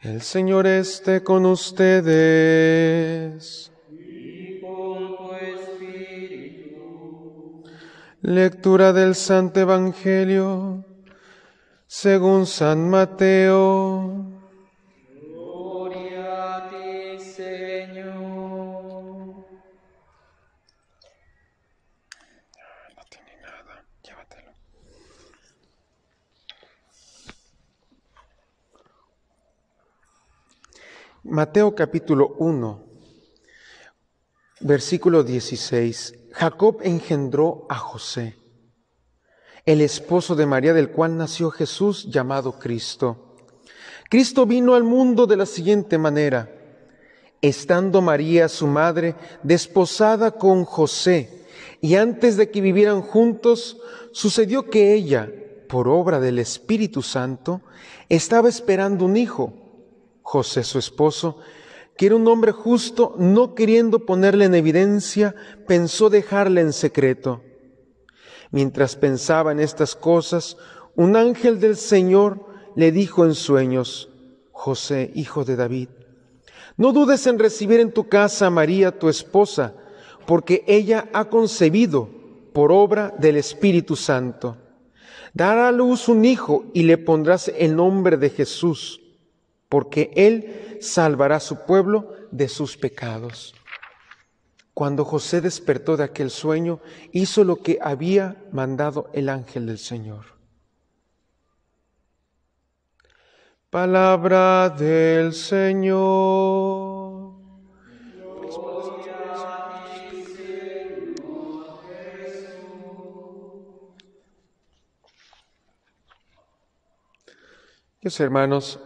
El Señor esté con ustedes. espíritu. Lectura del Santo Evangelio según San Mateo. Mateo capítulo 1, versículo 16. Jacob engendró a José, el esposo de María, del cual nació Jesús llamado Cristo. Cristo vino al mundo de la siguiente manera. Estando María, su madre, desposada con José, y antes de que vivieran juntos, sucedió que ella, por obra del Espíritu Santo, estaba esperando un hijo José su esposo, que era un hombre justo, no queriendo ponerle en evidencia, pensó dejarle en secreto. Mientras pensaba en estas cosas, un ángel del Señor le dijo en sueños, José, hijo de David, no dudes en recibir en tu casa a María, tu esposa, porque ella ha concebido por obra del Espíritu Santo. Dará a luz un hijo y le pondrás el nombre de Jesús porque Él salvará a su pueblo de sus pecados. Cuando José despertó de aquel sueño, hizo lo que había mandado el ángel del Señor. Palabra del Señor. Dios hermanos,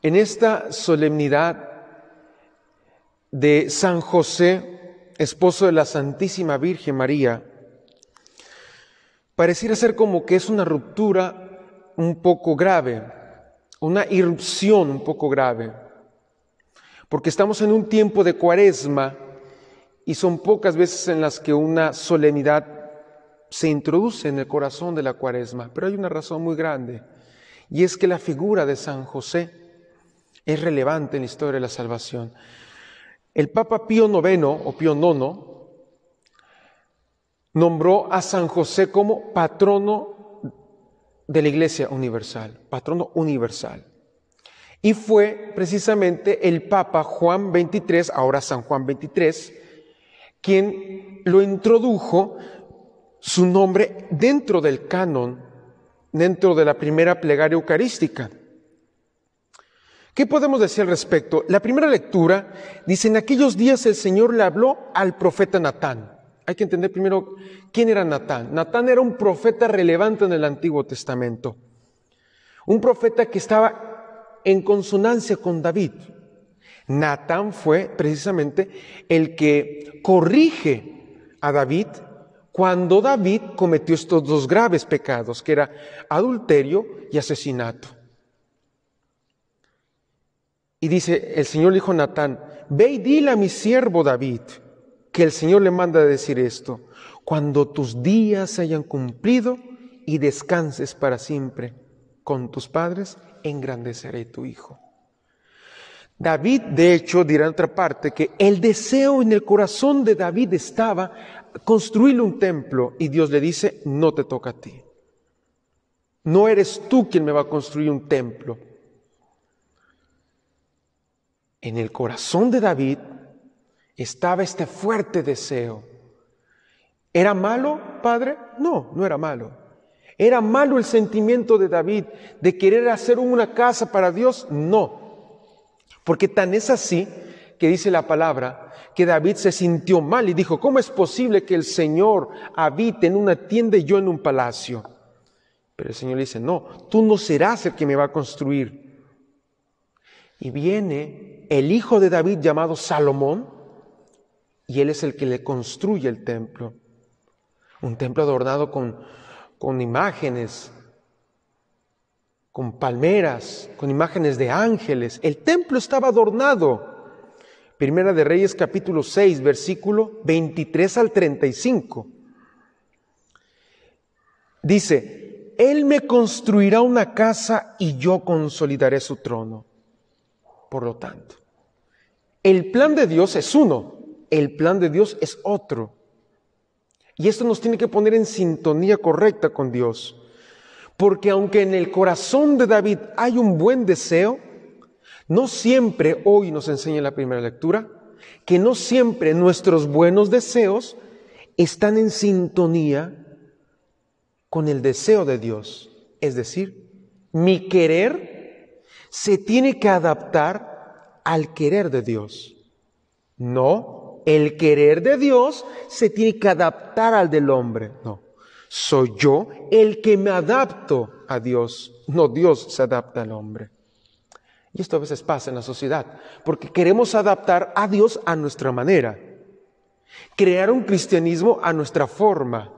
en esta solemnidad de San José, esposo de la Santísima Virgen María, pareciera ser como que es una ruptura un poco grave, una irrupción un poco grave, porque estamos en un tiempo de cuaresma y son pocas veces en las que una solemnidad se introduce en el corazón de la cuaresma, pero hay una razón muy grande, y es que la figura de San José, es relevante en la historia de la salvación. El Papa Pío IX o Pío IX nombró a San José como patrono de la Iglesia Universal, patrono universal. Y fue precisamente el Papa Juan XXIII, ahora San Juan XXIII, quien lo introdujo su nombre dentro del canon, dentro de la primera plegaria eucarística. ¿Qué podemos decir al respecto? La primera lectura dice, en aquellos días el Señor le habló al profeta Natán. Hay que entender primero quién era Natán. Natán era un profeta relevante en el Antiguo Testamento. Un profeta que estaba en consonancia con David. Natán fue precisamente el que corrige a David cuando David cometió estos dos graves pecados, que era adulterio y asesinato. Y dice, el Señor dijo a Natán, ve y dile a mi siervo David que el Señor le manda decir esto, cuando tus días se hayan cumplido y descanses para siempre con tus padres, engrandeceré tu hijo. David, de hecho, dirá en otra parte que el deseo en el corazón de David estaba construirle un templo y Dios le dice, no te toca a ti. No eres tú quien me va a construir un templo, en el corazón de David estaba este fuerte deseo. ¿Era malo, padre? No, no era malo. ¿Era malo el sentimiento de David de querer hacer una casa para Dios? No. Porque tan es así que dice la palabra que David se sintió mal y dijo, ¿cómo es posible que el Señor habite en una tienda y yo en un palacio? Pero el Señor le dice, no, tú no serás el que me va a construir. Y viene el hijo de David llamado Salomón, y él es el que le construye el templo. Un templo adornado con, con imágenes, con palmeras, con imágenes de ángeles. El templo estaba adornado. Primera de Reyes capítulo 6, versículo 23 al 35. Dice, Él me construirá una casa y yo consolidaré su trono. Por lo tanto, el plan de Dios es uno, el plan de Dios es otro. Y esto nos tiene que poner en sintonía correcta con Dios. Porque aunque en el corazón de David hay un buen deseo, no siempre, hoy nos enseña la primera lectura, que no siempre nuestros buenos deseos están en sintonía con el deseo de Dios. Es decir, mi querer se tiene que adaptar al querer de Dios. No, el querer de Dios se tiene que adaptar al del hombre. No, soy yo el que me adapto a Dios, no Dios se adapta al hombre. Y esto a veces pasa en la sociedad, porque queremos adaptar a Dios a nuestra manera, crear un cristianismo a nuestra forma.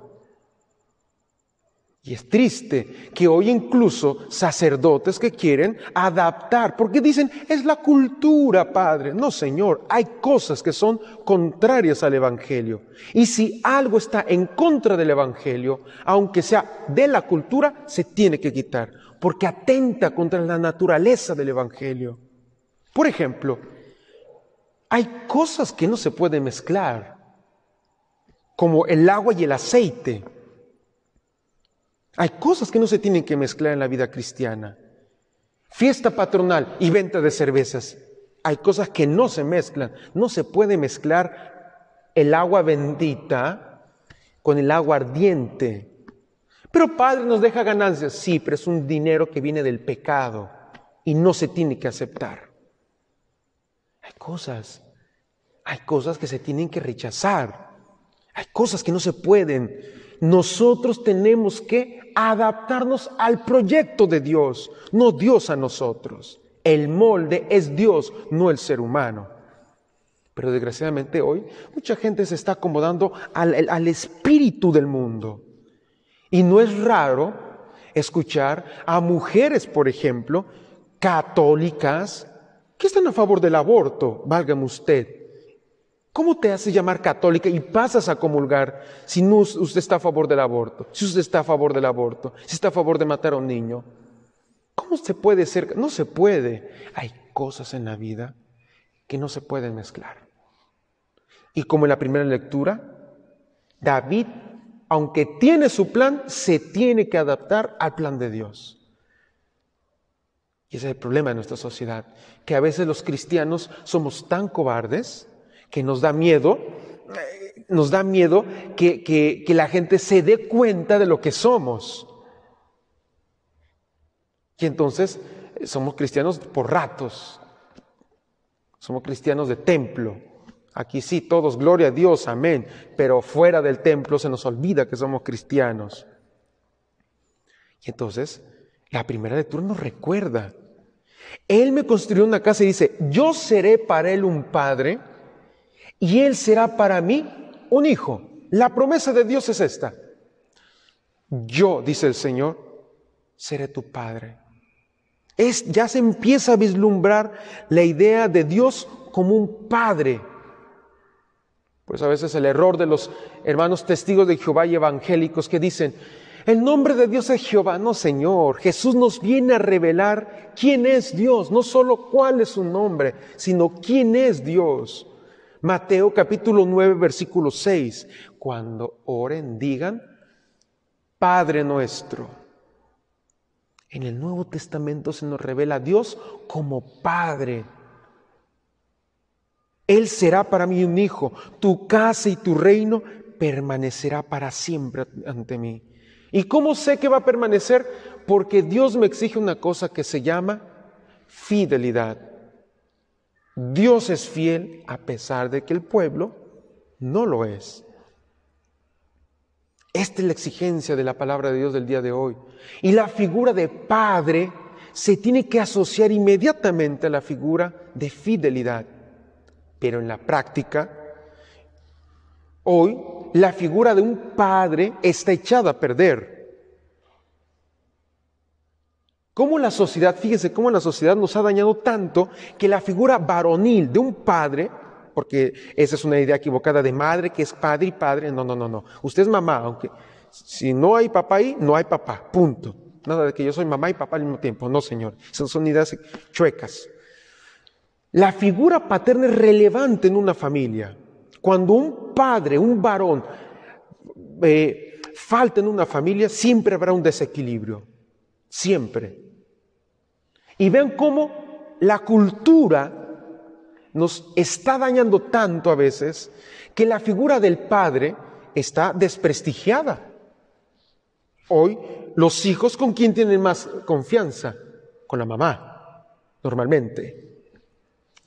Y es triste que hoy incluso sacerdotes que quieren adaptar, porque dicen, es la cultura, Padre. No, Señor, hay cosas que son contrarias al Evangelio. Y si algo está en contra del Evangelio, aunque sea de la cultura, se tiene que quitar, porque atenta contra la naturaleza del Evangelio. Por ejemplo, hay cosas que no se pueden mezclar, como el agua y el aceite hay cosas que no se tienen que mezclar en la vida cristiana. Fiesta patronal y venta de cervezas. Hay cosas que no se mezclan. No se puede mezclar el agua bendita con el agua ardiente. Pero Padre nos deja ganancias. Sí, pero es un dinero que viene del pecado y no se tiene que aceptar. Hay cosas, hay cosas que se tienen que rechazar. Hay cosas que no se pueden nosotros tenemos que adaptarnos al proyecto de Dios, no Dios a nosotros. El molde es Dios, no el ser humano. Pero desgraciadamente hoy mucha gente se está acomodando al, espíritu del mundo. Y no es raro escuchar a mujeres, por ejemplo, católicas, que están a favor del aborto, válgame usted ¿Cómo te hace llamar católica y pasas a comulgar si no usted está a favor del aborto? Si usted está a favor del aborto, si está a favor de matar a un niño. ¿Cómo se puede ser? No se puede. Hay cosas en la vida que no se pueden mezclar. Y como en la primera lectura, David, aunque tiene su plan, se tiene que adaptar al plan de Dios. Y ese es el problema de nuestra sociedad, que a veces los cristianos somos tan cobardes que nos da miedo, nos da miedo que, la gente se dé cuenta de lo que somos. Y entonces somos cristianos por ratos, somos cristianos de templo. Aquí sí, todos, gloria a Dios, amén. Pero fuera del templo se nos olvida que somos cristianos. Y entonces, la primera lectura nos recuerda. Él me construyó una casa y dice, yo seré para él un padre y él será para mí un hijo. La promesa de Dios es esta. Yo, dice el Señor, seré tu padre. Es, ya se empieza a vislumbrar la idea de Dios como un padre. Pues a veces el error de los hermanos testigos de Jehová y evangélicos que dicen, el nombre de Dios es Jehová, no Señor. Jesús nos viene a revelar quién es Dios, no solo cuál es su nombre, sino quién es Dios. Mateo capítulo 9, versículo 6. Cuando oren, digan, Padre nuestro. En el Nuevo Testamento se nos revela a Dios como Padre. Él será para mí un hijo. Tu casa y tu reino permanecerá para siempre ante mí. ¿Y cómo sé que va a permanecer? Porque Dios me exige una cosa que se llama fidelidad. Dios es fiel a pesar de que el pueblo no lo es. Esta es la exigencia de la palabra de Dios del día de hoy. Y la figura de padre se tiene que asociar inmediatamente a la figura de fidelidad. Pero en la práctica, hoy la figura de un padre está echada a perder. Cómo la sociedad, fíjense, cómo la sociedad nos ha dañado tanto que la figura varonil de un padre, porque esa es una idea equivocada de madre que es padre y padre, no, no, no, no. Usted es mamá, aunque si no hay papá ahí, no hay papá, punto. Nada de que yo soy mamá y papá al mismo tiempo, no, señor. Esas son ideas chuecas. La figura paterna es relevante en una familia. Cuando un padre, un varón, eh, falta en una familia, siempre habrá un desequilibrio siempre. Y vean cómo la cultura nos está dañando tanto a veces que la figura del padre está desprestigiada. Hoy los hijos con quién tienen más confianza, con la mamá, normalmente.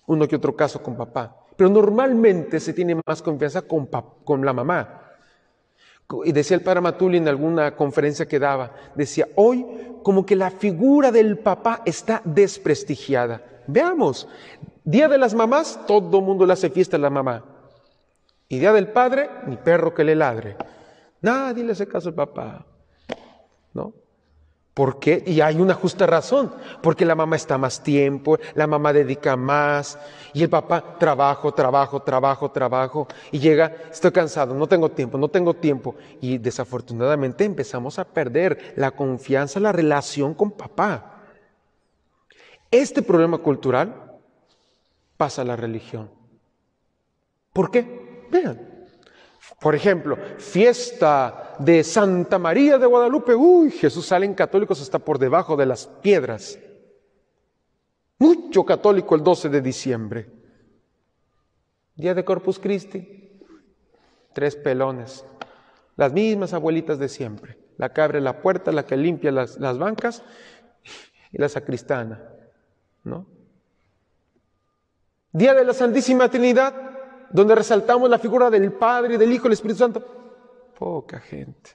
Uno que otro caso con papá, pero normalmente se tiene más confianza con, con la mamá y decía el padre Matuli en alguna conferencia que daba, decía, hoy como que la figura del papá está desprestigiada. Veamos, Día de las Mamás, todo el mundo le hace fiesta a la mamá. Y Día del Padre, ni perro que le ladre. Nadie le hace caso al papá. ¿No? ¿Por qué? Y hay una justa razón, porque la mamá está más tiempo, la mamá dedica más y el papá trabajo, trabajo, trabajo, trabajo y llega, estoy cansado, no tengo tiempo, no tengo tiempo y desafortunadamente empezamos a perder la confianza, la relación con papá. Este problema cultural pasa a la religión. ¿Por qué? Vean, por ejemplo, fiesta de Santa María de Guadalupe. Uy, Jesús salen católicos hasta por debajo de las piedras. Mucho católico el 12 de diciembre. Día de Corpus Christi. Tres pelones. Las mismas abuelitas de siempre. La que abre la puerta, la que limpia las, las bancas y la sacristana. ¿No? Día de la Santísima Trinidad donde resaltamos la figura del Padre, del Hijo, del Espíritu Santo. Poca gente.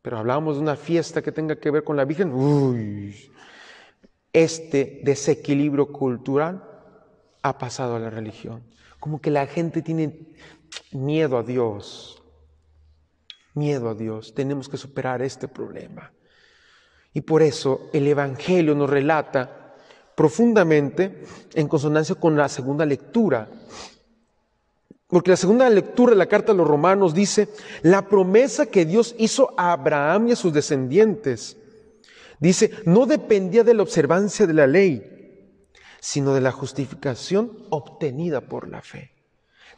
Pero hablamos de una fiesta que tenga que ver con la Virgen. Uy, este desequilibrio cultural ha pasado a la religión. Como que la gente tiene miedo a Dios. Miedo a Dios. Tenemos que superar este problema. Y por eso el Evangelio nos relata profundamente en consonancia con la segunda lectura. Porque la segunda lectura de la carta a los romanos dice, la promesa que Dios hizo a Abraham y a sus descendientes, dice, no dependía de la observancia de la ley, sino de la justificación obtenida por la fe.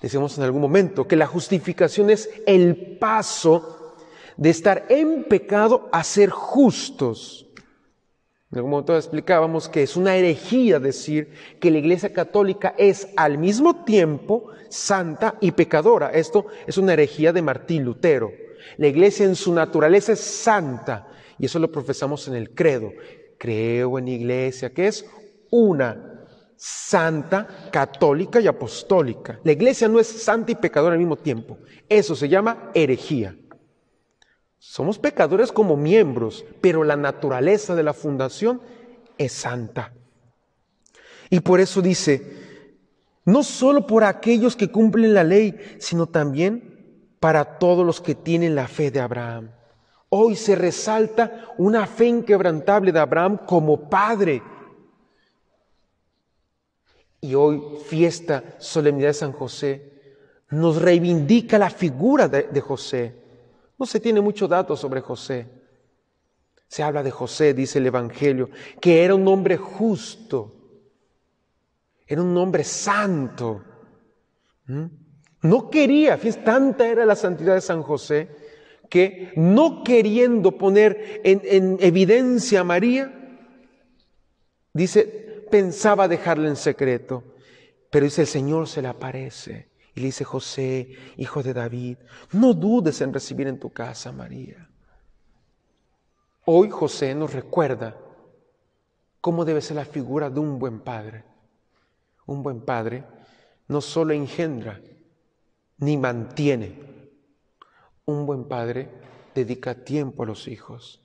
Decíamos en algún momento que la justificación es el paso de estar en pecado a ser justos. En algún momento explicábamos que es una herejía decir que la Iglesia Católica es al mismo tiempo santa y pecadora. Esto es una herejía de Martín Lutero. La Iglesia en su naturaleza es santa y eso lo profesamos en el credo. Creo en Iglesia que es una santa, católica y apostólica. La Iglesia no es santa y pecadora al mismo tiempo. Eso se llama herejía. Somos pecadores como miembros, pero la naturaleza de la fundación es santa. Y por eso dice, no solo por aquellos que cumplen la ley, sino también para todos los que tienen la fe de Abraham. Hoy se resalta una fe inquebrantable de Abraham como padre. Y hoy, fiesta, solemnidad de San José, nos reivindica la figura de, de José no se tiene mucho dato sobre José. Se habla de José, dice el Evangelio, que era un hombre justo, era un hombre santo. ¿Mm? No quería, fíjense, tanta era la santidad de San José, que no queriendo poner en, en evidencia a María, dice, pensaba dejarla en secreto. Pero dice, el Señor se le aparece y le dice José, hijo de David, no dudes en recibir en tu casa María. Hoy José nos recuerda cómo debe ser la figura de un buen padre. Un buen padre no solo engendra, ni mantiene. Un buen padre dedica tiempo a los hijos.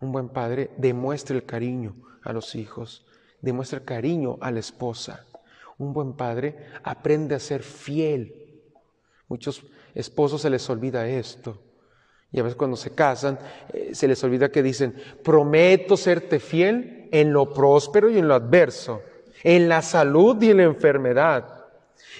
Un buen padre demuestra el cariño a los hijos, demuestra el cariño a la esposa un buen padre aprende a ser fiel. Muchos esposos se les olvida esto. Y a veces cuando se casan, eh, se les olvida que dicen, prometo serte fiel en lo próspero y en lo adverso, en la salud y en la enfermedad,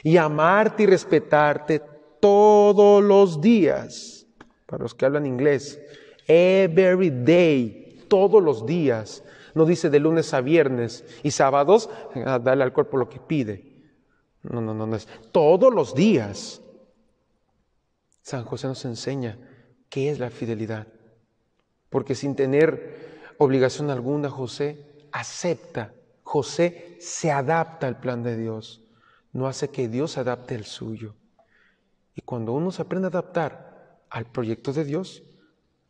y amarte y respetarte todos los días. Para los que hablan inglés, every day, todos los días, no dice de lunes a viernes y sábados, ah, dale al cuerpo lo que pide. No, no, no, no es. Todos los días. San José nos enseña qué es la fidelidad. Porque sin tener obligación alguna, José acepta. José se adapta al plan de Dios. No hace que Dios adapte el suyo. Y cuando uno se aprende a adaptar al proyecto de Dios,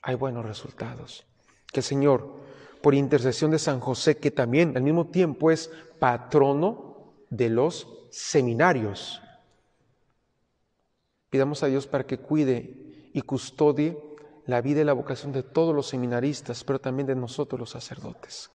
hay buenos resultados. Que Señor por intercesión de San José, que también al mismo tiempo es patrono de los seminarios. Pidamos a Dios para que cuide y custodie la vida y la vocación de todos los seminaristas, pero también de nosotros los sacerdotes.